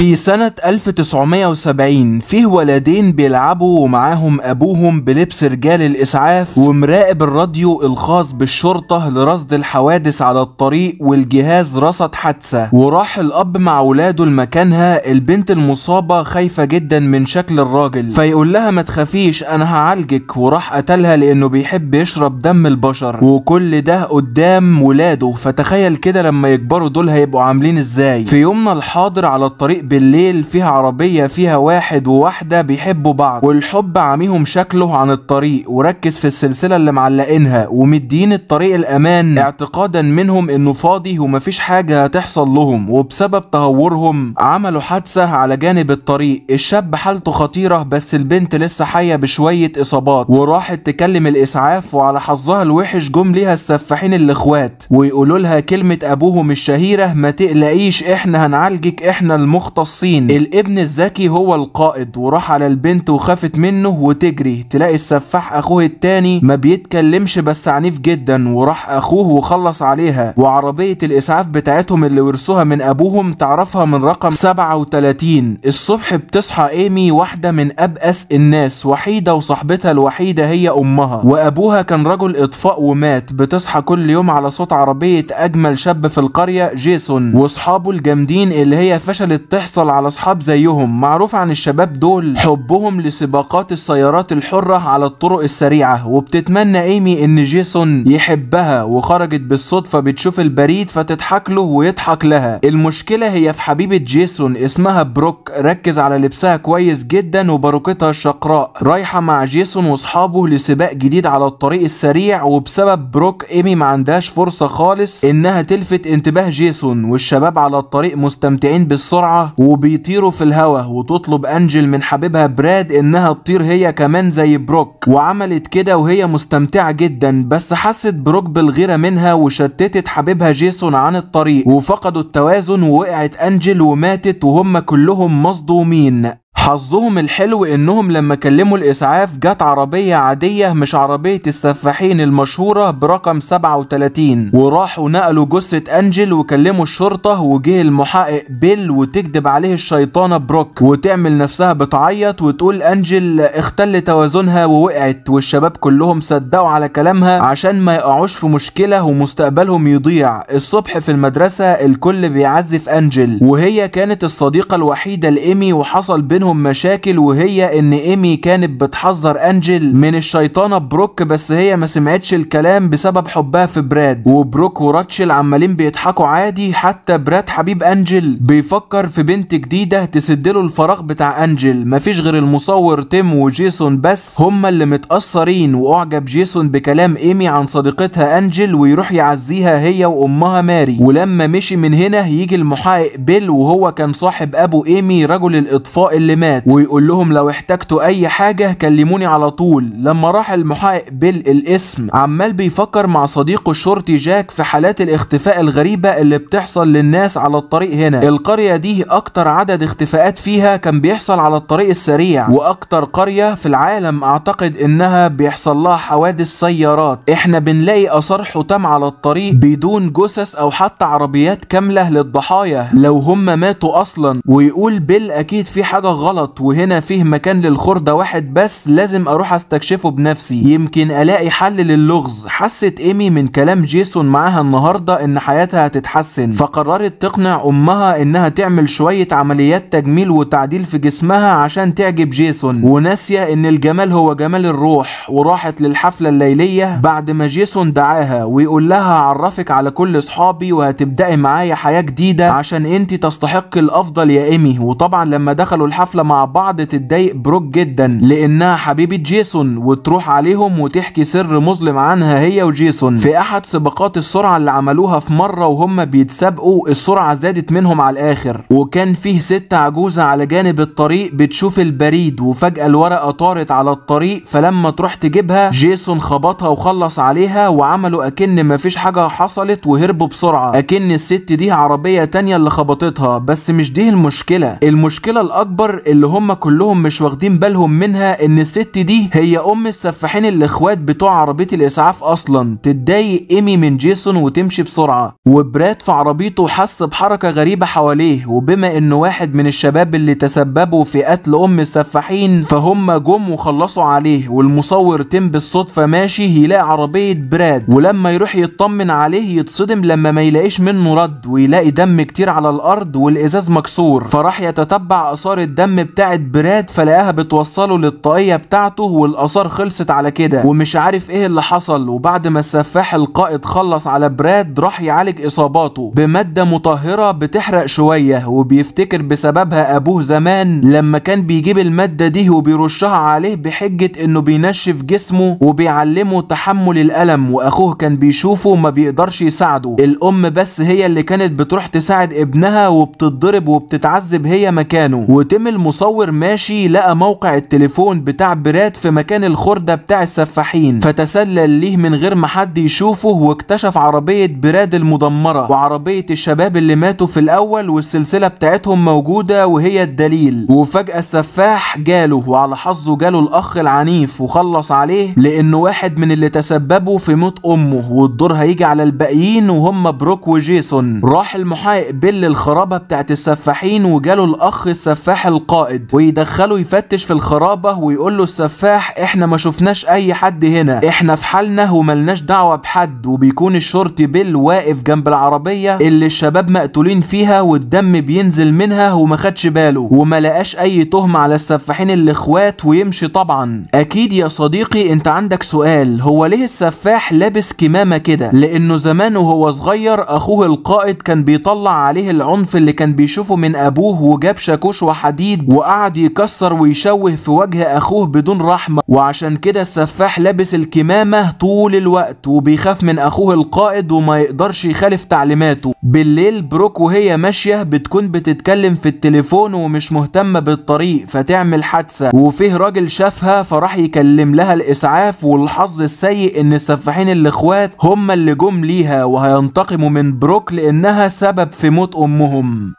في سنة 1970 فيه ولدين بيلعبوا ومعاهم أبوهم بلبس رجال الإسعاف ومراقب الراديو الخاص بالشرطة لرصد الحوادث على الطريق والجهاز رصد حادثة وراح الأب مع ولاده لمكانها البنت المصابة خايفة جدا من شكل الراجل فيقول لها ما تخافيش أنا هعالجك وراح قتلها لأنه بيحب يشرب دم البشر وكل ده قدام ولاده فتخيل كده لما يكبروا دول هيبقوا عاملين ازاي في يومنا الحاضر على الطريق بالليل فيها عربية فيها واحد وواحدة بيحبوا بعض والحب عاميهم شكله عن الطريق وركز في السلسلة اللي معلقينها ومدين الطريق الأمان اعتقادا منهم إنه فاضي ومفيش حاجة هتحصل لهم وبسبب تهورهم عملوا حادثة على جانب الطريق الشاب حالته خطيرة بس البنت لسه حية بشوية إصابات وراحت تكلم الإسعاف وعلى حظها الوحش جم ليها السفاحين الإخوات ويقولوا لها كلمة أبوهم الشهيرة ما تقلقيش إحنا هنعالجك إحنا المخطئ مختصين الابن الذكي هو القائد وراح على البنت وخافت منه وتجري تلاقي السفاح اخوه التاني ما بيتكلمش بس عنيف جدا وراح اخوه وخلص عليها وعربية الاسعاف بتاعتهم اللي ورثوها من ابوهم تعرفها من رقم 37 الصبح بتصحى ايمي واحدة من ابأس الناس وحيدة وصاحبتها الوحيدة هي امها وابوها كان رجل اطفاء ومات بتصحى كل يوم على صوت عربية اجمل شاب في القرية جيسون واصحابه الجامدين اللي هي فشلت تحصل يحصل على اصحاب زيهم معروف عن الشباب دول حبهم لسباقات السيارات الحرة على الطرق السريعة وبتتمنى ايمي ان جيسون يحبها وخرجت بالصدفة بتشوف البريد فتضحك له ويضحك لها المشكلة هي في حبيبة جيسون اسمها بروك ركز على لبسها كويس جدا وباروكتها الشقراء رايحة مع جيسون واصحابه لسباق جديد على الطريق السريع وبسبب بروك ايمي ما عندهاش فرصة خالص انها تلفت انتباه جيسون والشباب على الطريق مستمتعين بالسرعة وبيطيروا في الهوا وتطلب انجل من حبيبها براد انها تطير هي كمان زي بروك وعملت كده وهي مستمتعه جدا بس حست بروك بالغيره منها وشتتت حبيبها جيسون عن الطريق وفقدوا التوازن ووقعت انجل وماتت وهم كلهم مصدومين حظهم الحلو انهم لما كلموا الاسعاف جت عربية عادية مش عربية السفاحين المشهورة برقم 37 وراحوا نقلوا جثة انجل وكلموا الشرطة وجه المحقق بيل وتكذب عليه الشيطانة بروك وتعمل نفسها بتعيط وتقول انجل اختل توازنها ووقعت والشباب كلهم صدقوا على كلامها عشان ما يقعوش في مشكلة ومستقبلهم يضيع الصبح في المدرسة الكل بيعزف انجل وهي كانت الصديقة الوحيدة لإيمي وحصل بين بينهم مشاكل وهي ان ايمي كانت بتحذر انجل من الشيطانه بروك بس هي ما سمعتش الكلام بسبب حبها في براد وبروك وراتشل عمالين بيضحكوا عادي حتى براد حبيب انجل بيفكر في بنت جديده تسد له الفراغ بتاع انجل مفيش غير المصور تيم وجيسون بس هما اللي متاثرين واعجب جيسون بكلام ايمي عن صديقتها انجل ويروح يعزيها هي وامها ماري ولما مشي من هنا يجي المحقق بيل وهو كان صاحب ابو ايمي رجل الاطفاء اللي اللي مات ويقول لهم لو احتجتوا اي حاجه كلموني على طول لما راح المحقق بيل الاسم عمال بيفكر مع صديقه الشرطي جاك في حالات الاختفاء الغريبه اللي بتحصل للناس على الطريق هنا القريه دي اكتر عدد اختفاءات فيها كان بيحصل على الطريق السريع واكتر قريه في العالم اعتقد انها بيحصل لها حوادث سيارات احنا بنلاقي اثار حطام على الطريق بدون جثث او حتى عربيات كامله للضحايا لو هم ماتوا اصلا ويقول بيل اكيد في حاجه غلط وهنا فيه مكان للخردة واحد بس لازم اروح استكشفه بنفسي يمكن الاقي حل للغز حست ايمي من كلام جيسون معاها النهاردة ان حياتها هتتحسن فقررت تقنع امها انها تعمل شوية عمليات تجميل وتعديل في جسمها عشان تعجب جيسون وناسية ان الجمال هو جمال الروح وراحت للحفلة الليلية بعد ما جيسون دعاها ويقول لها هعرفك على كل اصحابي وهتبدأي معايا حياة جديدة عشان انت تستحق الافضل يا ايمي وطبعا لما دخلوا الحفلة الحفله مع بعض تتضايق بروك جدا لانها حبيبه جيسون وتروح عليهم وتحكي سر مظلم عنها هي وجيسون في احد سباقات السرعه اللي عملوها في مره وهم بيتسابقوا السرعه زادت منهم على الاخر وكان فيه ست عجوزه على جانب الطريق بتشوف البريد وفجاه الورقه طارت على الطريق فلما تروح تجيبها جيسون خبطها وخلص عليها وعملوا اكن مفيش حاجه حصلت وهربوا بسرعه اكن الست دي عربيه تانية اللي خبطتها بس مش دي المشكله المشكله الاكبر اللي هم كلهم مش واخدين بالهم منها ان الست دي هي ام السفاحين الاخوات بتوع عربيه الاسعاف اصلا تتضايق ايمي من جيسون وتمشي بسرعه وبراد في عربيته حس بحركه غريبه حواليه وبما انه واحد من الشباب اللي تسببوا في قتل ام السفاحين فهم جم وخلصوا عليه والمصور تم بالصدفه ماشي يلاقي عربيه براد ولما يروح يطمن عليه يتصدم لما ما يلاقيش منه رد ويلاقي دم كتير على الارض والازاز مكسور فراح يتتبع اثار الدم الدم بتاعت براد فلاقاها بتوصله للطاقيه بتاعته والاثار خلصت على كده ومش عارف ايه اللي حصل وبعد ما السفاح القائد خلص على براد راح يعالج اصاباته بماده مطهره بتحرق شويه وبيفتكر بسببها ابوه زمان لما كان بيجيب الماده دي وبيرشها عليه بحجه انه بينشف جسمه وبيعلمه تحمل الالم واخوه كان بيشوفه وما بيقدرش يساعده الام بس هي اللي كانت بتروح تساعد ابنها وبتتضرب وبتتعذب هي مكانه وتم المصور ماشي لقى موقع التليفون بتاع براد في مكان الخردة بتاع السفاحين فتسلل ليه من غير ما حد يشوفه واكتشف عربية براد المدمرة وعربية الشباب اللي ماتوا في الأول والسلسلة بتاعتهم موجودة وهي الدليل وفجأة السفاح جاله وعلى حظه جاله الأخ العنيف وخلص عليه لأنه واحد من اللي تسببوا في موت أمه والدور هيجي على الباقيين وهم بروك وجيسون راح المحقق بيل الخرابة بتاعت السفاحين وجاله الأخ السفاح القائد ويدخله يفتش في الخرابة ويقول له السفاح احنا ما شفناش اي حد هنا احنا في حالنا وملناش دعوة بحد وبيكون الشرطي بيل واقف جنب العربية اللي الشباب مقتولين فيها والدم بينزل منها وما خدش باله وما لقاش اي تهمة على السفاحين اللي اخوات ويمشي طبعا اكيد يا صديقي انت عندك سؤال هو ليه السفاح لابس كمامة كده لانه زمان وهو صغير اخوه القائد كان بيطلع عليه العنف اللي كان بيشوفه من ابوه وجاب شاكوش وحديد شديد وقعد يكسر ويشوه في وجه اخوه بدون رحمه وعشان كده السفاح لابس الكمامه طول الوقت وبيخاف من اخوه القائد وما يقدرش يخالف تعليماته بالليل بروك وهي ماشيه بتكون بتتكلم في التليفون ومش مهتمه بالطريق فتعمل حادثه وفيه راجل شافها فراح يكلم لها الاسعاف والحظ السيء ان السفاحين الاخوات هم اللي جم ليها وهينتقموا من بروك لانها سبب في موت امهم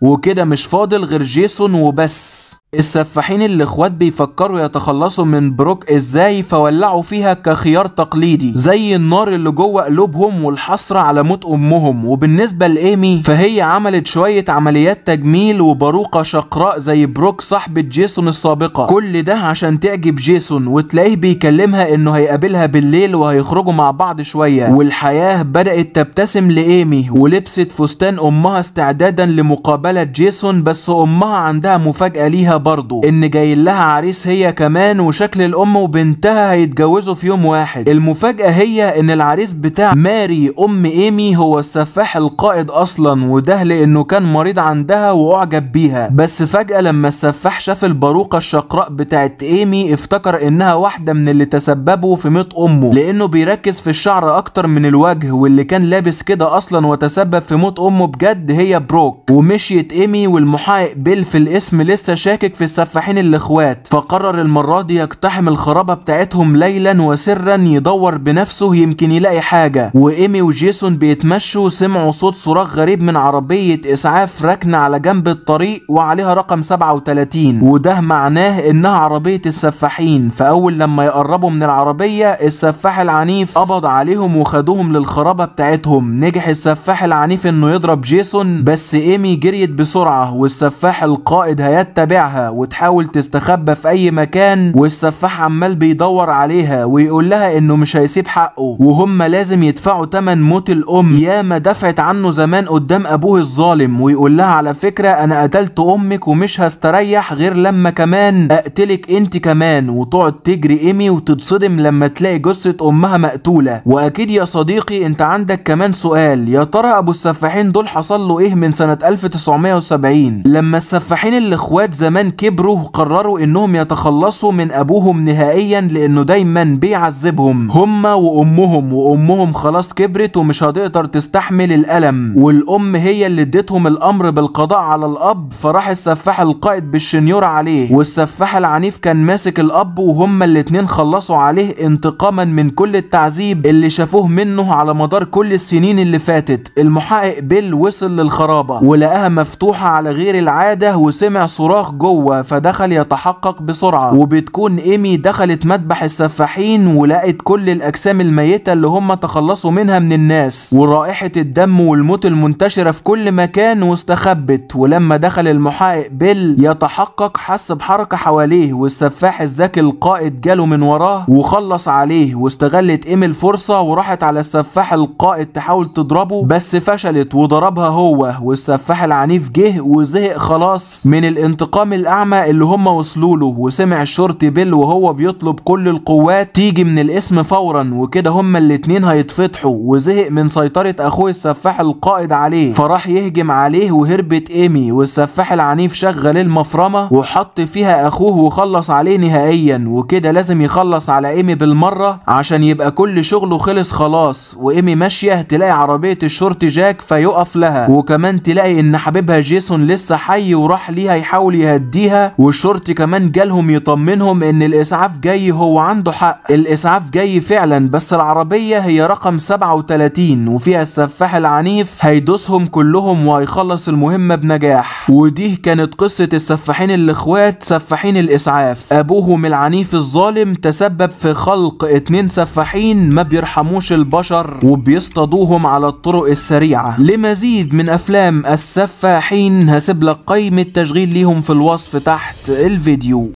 وكده مش فاضل غير جيسون وبس السفاحين الاخوات بيفكروا يتخلصوا من بروك ازاي فولعوا فيها كخيار تقليدي زي النار اللي جوه قلوبهم والحسره على موت امهم وبالنسبه لايمي فهي عملت شويه عمليات تجميل وباروقه شقراء زي بروك صاحبه جيسون السابقه كل ده عشان تعجب جيسون وتلاقيه بيكلمها انه هيقابلها بالليل وهيخرجوا مع بعض شويه والحياه بدات تبتسم لايمي ولبست فستان امها استعدادا لمقابله جيسون بس امها عندها مفاجاه ليها برضو ان جاي لها عريس هي كمان وشكل الام وبنتها هيتجوزوا في يوم واحد المفاجاه هي ان العريس بتاع ماري ام ايمي هو السفاح القائد اصلا وده لانه كان مريض عندها واعجب بيها بس فجاه لما السفاح شاف الباروقه الشقراء بتاعت ايمي افتكر انها واحده من اللي تسببوا في موت امه لانه بيركز في الشعر اكتر من الوجه واللي كان لابس كده اصلا وتسبب في موت امه بجد هي بروك ومشيت ايمي والمحقق بيل في الاسم لسه شاكك يشترك في السفاحين الاخوات فقرر المرة دي يقتحم الخرابة بتاعتهم ليلا وسرا يدور بنفسه يمكن يلاقي حاجة وإيمي وجيسون بيتمشوا سمعوا صوت صراخ غريب من عربية إسعاف راكنة على جنب الطريق وعليها رقم 37 وده معناه إنها عربية السفاحين فأول لما يقربوا من العربية السفاح العنيف قبض عليهم وخدوهم للخرابة بتاعتهم نجح السفاح العنيف إنه يضرب جيسون بس إيمي جريت بسرعة والسفاح القائد هيتبعها بتاعها وتحاول تستخبى في اي مكان والسفاح عمال بيدور عليها ويقول لها انه مش هيسيب حقه وهم لازم يدفعوا تمن موت الام ياما دفعت عنه زمان قدام ابوه الظالم ويقول لها على فكره انا قتلت امك ومش هستريح غير لما كمان اقتلك انت كمان وتقعد تجري ايمي وتتصدم لما تلاقي جثه امها مقتوله واكيد يا صديقي انت عندك كمان سؤال يا ترى ابو السفاحين دول حصل له ايه من سنه 1970 لما السفاحين الاخوات زمان كمان كبروا قرروا انهم يتخلصوا من ابوهم نهائيا لانه دايما بيعذبهم هما وامهم وامهم خلاص كبرت ومش هتقدر تستحمل الالم والام هي اللي اديتهم الامر بالقضاء على الاب فراح السفاح القائد بالشنيور عليه والسفاح العنيف كان ماسك الاب وهما الاتنين خلصوا عليه انتقاما من كل التعذيب اللي شافوه منه على مدار كل السنين اللي فاتت المحقق بيل وصل للخرابه ولقاها مفتوحه على غير العاده وسمع صراخ جوه جوه فدخل يتحقق بسرعه وبتكون ايمي دخلت مذبح السفاحين ولقت كل الاجسام الميته اللي هم تخلصوا منها من الناس ورائحه الدم والموت المنتشره في كل مكان واستخبت ولما دخل المحقق بيل يتحقق حس بحركه حواليه والسفاح الذكي القائد جاله من وراه وخلص عليه واستغلت ايمي الفرصه وراحت على السفاح القائد تحاول تضربه بس فشلت وضربها هو والسفاح العنيف جه وزهق خلاص من الانتقام الأعمى اللي هم وصلوا له وسمع الشرطي بيل وهو بيطلب كل القوات تيجي من الاسم فورا وكده هما الاتنين هيتفتحوا وزهق من سيطرة أخوه السفاح القائد عليه فراح يهجم عليه وهربت إيمي والسفاح العنيف شغل المفرمة وحط فيها أخوه وخلص عليه نهائيا وكده لازم يخلص على إيمي بالمرة عشان يبقى كل شغله خلص خلاص وإيمي ماشية تلاقي عربية الشرطي جاك فيقف لها وكمان تلاقي إن حبيبها جيسون لسه حي وراح ليها يحاول يهدي يديها والشرطي كمان جالهم يطمنهم ان الاسعاف جاي هو عنده حق الاسعاف جاي فعلا بس العربية هي رقم 37 وفيها السفاح العنيف هيدوسهم كلهم وهيخلص المهمة بنجاح ودي كانت قصة السفاحين الاخوات سفاحين الاسعاف ابوهم العنيف الظالم تسبب في خلق اتنين سفاحين ما بيرحموش البشر وبيصطادوهم على الطرق السريعة لمزيد من افلام السفاحين هسيب لك قيمة تشغيل ليهم في الوصف الوصف تحت الفيديو